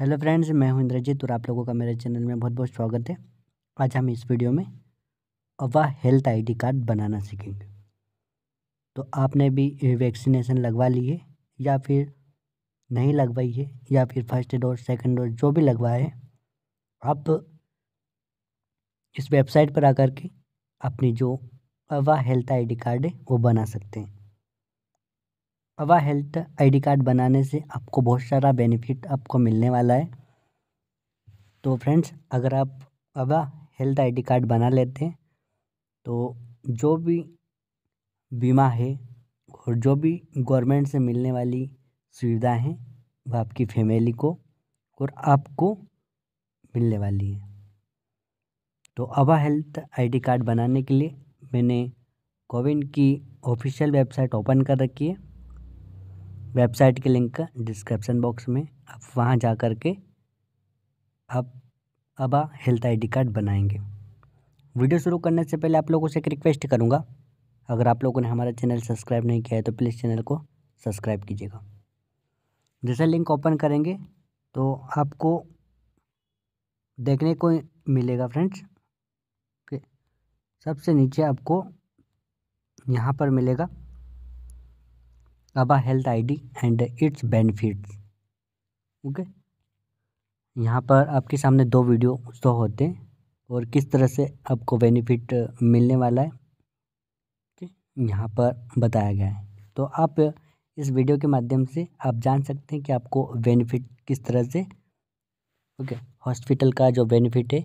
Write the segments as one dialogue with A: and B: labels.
A: hello friends मैं हूं इंद्रजीत और आप लोगों का मेरे चैनल में बहुत बहुत स्वागत है आज हम इस वीडियो में अवा हेल्थ आईडी कार्ड बनाना सीखेंगे तो आपने भी वैक्सीनेशन लगवा ली है या फिर नहीं लगवाई है या फिर फर्स्ट डोज सेकंड डोज जो भी लगवाए है आप इस वेबसाइट पर आकर के अपनी जो अवा हेल्थ आई कार्ड है वो बना सकते हैं अवा हेल्थ आईडी कार्ड बनाने से आपको बहुत सारा बेनिफिट आपको मिलने वाला है तो फ्रेंड्स अगर आप अवा हेल्थ आईडी कार्ड बना लेते हैं तो जो भी बीमा है और जो भी गवर्नमेंट से मिलने वाली सुविधा हैं वह आपकी फैमिली को और आपको मिलने वाली है तो अवा हेल्थ आईडी कार्ड बनाने के लिए मैंने कोविन की ऑफिशियल वेबसाइट ओपन कर रखी है वेबसाइट के लिंक का डिस्क्रिप्शन बॉक्स में आप वहाँ जा कर के आप अबा हेल्थ आईडी कार्ड बनाएंगे वीडियो शुरू करने से पहले आप लोगों से एक रिक्वेस्ट करूँगा अगर आप लोगों ने हमारा चैनल सब्सक्राइब नहीं किया है तो प्लीज़ चैनल को सब्सक्राइब कीजिएगा जैसे लिंक ओपन करेंगे तो आपको देखने को मिलेगा फ्रेंड्स सबसे नीचे आपको यहाँ पर मिलेगा काबा health ID and its benefits okay यहाँ पर आपके सामने दो वीडियो शो होते हैं और किस तरह से आपको बेनिफिट मिलने वाला है यहाँ पर बताया गया है तो आप इस वीडियो के माध्यम से आप जान सकते हैं कि आपको बेनिफिट किस तरह से ओके हॉस्पिटल का जो बेनिफिट है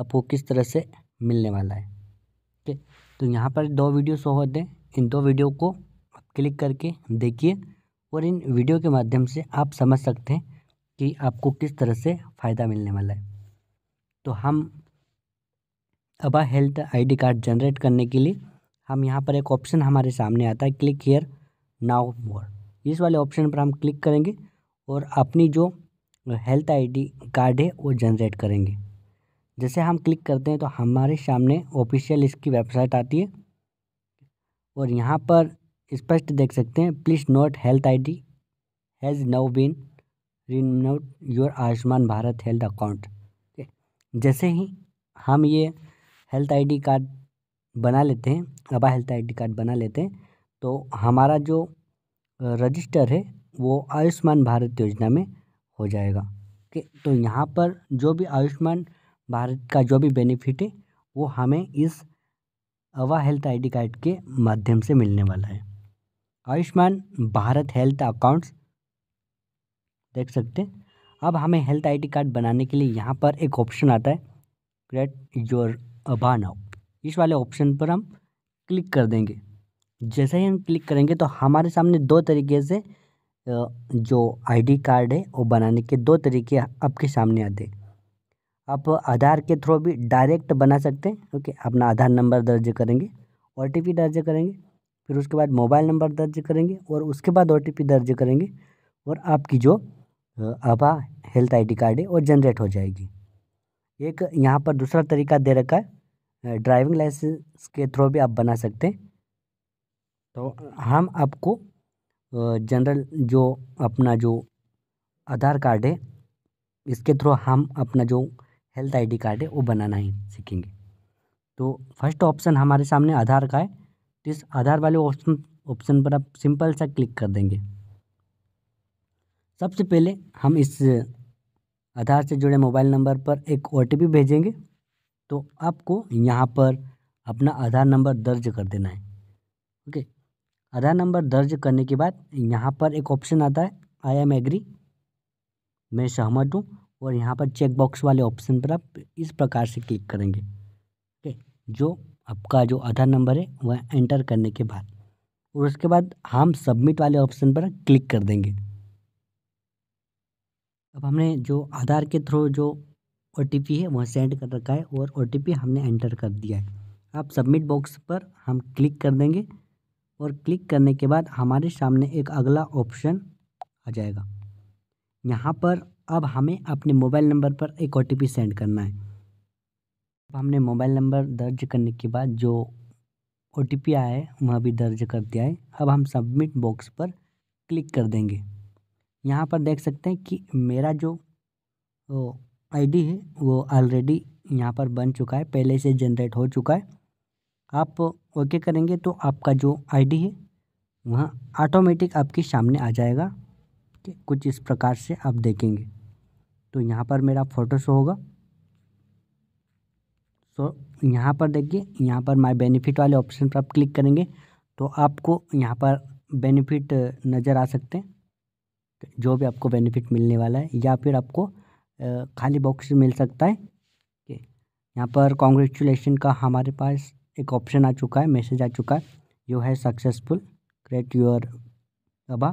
A: आपको किस तरह से मिलने वाला है ओके तो यहाँ पर दो वीडियो शो होते हैं इन दो वीडियो को क्लिक करके देखिए और इन वीडियो के माध्यम से आप समझ सकते हैं कि आपको किस तरह से फ़ायदा मिलने वाला है तो हम अबा हेल्थ आईडी कार्ड जनरेट करने के लिए हम यहाँ पर एक ऑप्शन हमारे सामने आता है क्लिक हेयर नाउ मोर इस वाले ऑप्शन पर हम क्लिक करेंगे और अपनी जो हेल्थ आईडी कार्ड है वो जनरेट करेंगे जैसे हम क्लिक करते हैं तो हमारे सामने ऑफिशियल इसकी वेबसाइट आती है और यहाँ पर स्पष्ट देख सकते हैं please note health ID has now been renamed your Ayushman Bharat health account जैसे ही हम ये हेल्थ आईडी कार्ड बना लेते हैं अबा हेल्थ आईडी कार्ड बना लेते हैं तो हमारा जो रजिस्टर है वो आयुष्मान भारत योजना में हो जाएगा ओके तो यहाँ पर जो भी आयुष्मान भारत का जो भी बेनिफिट है वो हमें इस अवा हेल्थ आईडी कार्ड के माध्यम से मिलने वाला है आयुष्मान भारत हेल्थ अकाउंट्स देख सकते हैं अब हमें हेल्थ आईडी कार्ड बनाने के लिए यहाँ पर एक ऑप्शन आता है क्रेट योर अभा नाउ इस वाले ऑप्शन पर हम क्लिक कर देंगे जैसे ही हम क्लिक करेंगे तो हमारे सामने दो तरीके से जो आईडी कार्ड है वो बनाने के दो तरीके आपके सामने आते हैं आप आधार के थ्रू भी डायरेक्ट बना सकते हैं ओके अपना आधार नंबर दर्ज करेंगे ओ दर्ज करेंगे फिर उसके बाद मोबाइल नंबर दर्ज करेंगे और उसके बाद ओ दर्ज करेंगे और आपकी जो आभा हेल्थ आईडी कार्ड है वो जनरेट हो जाएगी एक यहाँ पर दूसरा तरीका दे रखा है ड्राइविंग लाइसेंस के थ्रू भी आप बना सकते हैं तो हम आपको जनरल जो अपना जो आधार कार्ड है इसके थ्रू हम अपना जो हेल्थ आईडी कार्ड है वो बनाना ही सीखेंगे तो फर्स्ट ऑप्शन हमारे सामने आधार का है तो इस आधार वाले ऑप्शन ऑप्शन पर आप सिंपल सा क्लिक कर देंगे सबसे पहले हम इस आधार से जुड़े मोबाइल नंबर पर एक ओ भेजेंगे तो आपको यहाँ पर अपना आधार नंबर दर्ज कर देना है ओके आधार नंबर दर्ज करने के बाद यहाँ पर एक ऑप्शन आता है आई एम एग्री मैं सहमत हूँ और यहाँ पर चेकबॉक्स वाले ऑप्शन पर आप इस प्रकार से क्लिक करेंगे ओके जो आपका जो आधार नंबर है वह एंटर करने के बाद और उसके बाद हम सबमिट वाले ऑप्शन पर क्लिक कर देंगे अब हमने जो आधार के थ्रू जो ओ है वह सेंड कर रखा है और ओ हमने एंटर कर दिया है आप सबमिट बॉक्स पर हम क्लिक कर देंगे और क्लिक करने के बाद हमारे सामने एक अगला ऑप्शन आ जाएगा यहाँ पर अब हमें अपने मोबाइल नंबर पर एक ओ सेंड करना है हमने मोबाइल नंबर दर्ज करने के बाद जो ओ टी पी आया है वह भी दर्ज कर दिया है अब हम सबमिट बॉक्स पर क्लिक कर देंगे यहाँ पर देख सकते हैं कि मेरा जो आई डी है वो ऑलरेडी यहाँ पर बन चुका है पहले से जनरेट हो चुका है आप ओके करेंगे तो आपका जो आई डी है वह ऑटोमेटिक आपके सामने आ जाएगा कुछ इस प्रकार से आप देखेंगे तो यहाँ पर मेरा फ़ोटो शो होगा सो तो यहाँ पर देखिए यहाँ पर माय बेनिफिट वाले ऑप्शन पर आप क्लिक करेंगे तो आपको यहाँ पर बेनिफिट नज़र आ सकते हैं जो भी आपको बेनिफिट मिलने वाला है या फिर आपको खाली बॉक्स मिल सकता है कि यहाँ पर कॉन्ग्रेचुलेसन का हमारे पास एक ऑप्शन आ चुका है मैसेज आ चुका है यू है सक्सेसफुल क्रिएट योर अबा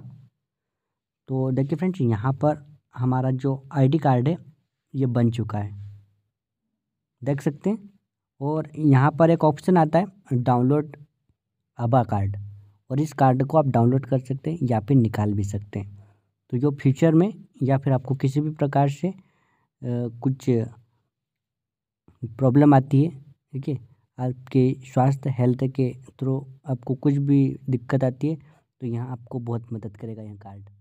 A: तो देखिए फ्रेंड्स यहाँ पर हमारा जो आईडी कार्ड है ये बन चुका है देख सकते हैं और यहाँ पर एक ऑप्शन आता है डाउनलोड आभा कार्ड और इस कार्ड को आप डाउनलोड कर सकते हैं या फिर निकाल भी सकते हैं तो जो फ्यूचर में या फिर आपको किसी भी प्रकार से आ, कुछ प्रॉब्लम आती है ठीक है आपके स्वास्थ्य हेल्थ के थ्रू आपको कुछ भी दिक्कत आती है तो यहाँ आपको बहुत मदद करेगा यह कार्ड